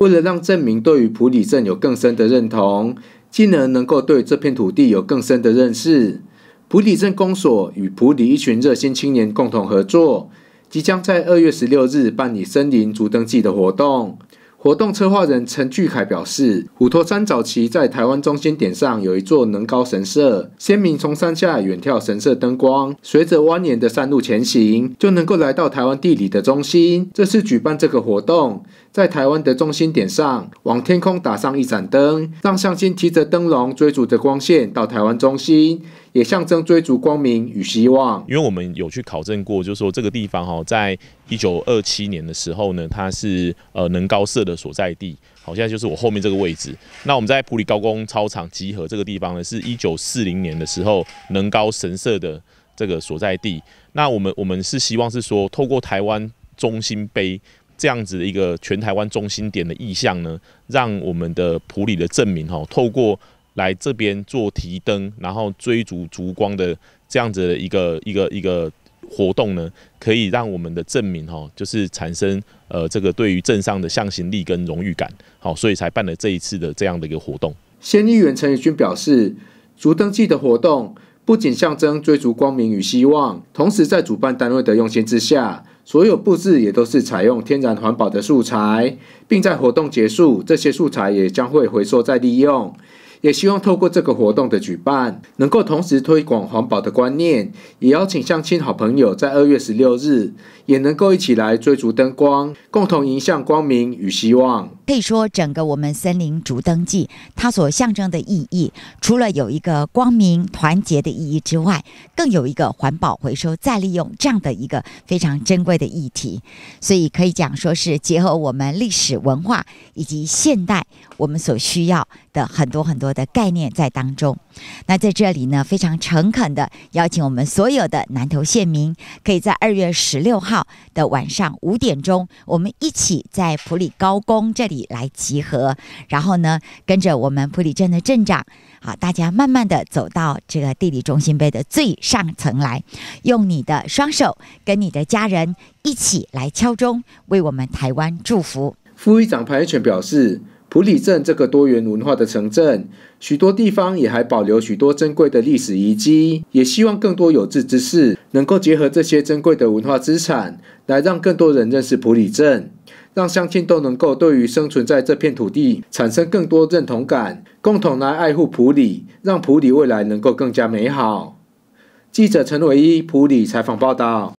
为了让证明对于普里镇有更深的认同，进而能够对这片土地有更深的认识，普里镇公所与普里一群热心青年共同合作，即将在二月十六日办理森林族登记的活动。活动策划人陈巨凯表示，虎头山早期在台湾中心点上有一座能高神社，先民从山下远眺神社灯光，随着蜿蜒的山路前行，就能够来到台湾地理的中心。这次举办这个活动，在台湾的中心点上往天空打上一盏灯，让乡亲提着灯笼追逐着光线到台湾中心。也象征追逐光明与希望。因为我们有去考证过，就是说这个地方哈，在一九二七年的时候呢，它是呃能高社的所在地，好像就是我后面这个位置。那我们在普里高工操场集合这个地方呢，是一九四零年的时候能高神社的这个所在地。那我们我们是希望是说，透过台湾中心碑这样子的一个全台湾中心点的意向呢，让我们的普里的证明哈，透过。来这边做提灯，然后追逐烛光的这样子的一个一个一个活动呢，可以让我们的证明哈，就是产生呃这个对于镇上的向心力跟荣誉感，好，所以才办了这一次的这样的一个活动。县议员陈宇君表示，烛灯祭的活动不仅象征追逐光明与希望，同时在主办单位的用心之下，所有布置也都是采用天然环保的素材，并在活动结束，这些素材也将会回收再利用。也希望透过这个活动的举办，能够同时推广环保的观念，也邀请相亲好朋友在二月十六日也能够一起来追逐灯光，共同迎向光明与希望。可以说，整个我们森林竹灯记，它所象征的意义，除了有一个光明团结的意义之外，更有一个环保回收再利用这样的一个非常珍贵的议题。所以可以讲说是结合我们历史文化以及现代我们所需要的很多很多的概念在当中。那在这里呢，非常诚恳的邀请我们所有的南投县民，可以在二月十六号的晚上五点钟，我们一起在普里高公这里来集合，然后呢，跟着我们普里镇的镇长，好，大家慢慢的走到这个地理中心碑的最上层来，用你的双手跟你的家人一起来敲钟，为我们台湾祝福。副议长潘权全表示。普里镇这个多元文化的城镇，许多地方也还保留许多珍贵的历史遗迹。也希望更多有志之士能够结合这些珍贵的文化资产，来让更多人认识普里镇，让乡亲都能够对于生存在这片土地产生更多认同感，共同来爱护普里，让普里未来能够更加美好。记者陈维一，普里采访报道。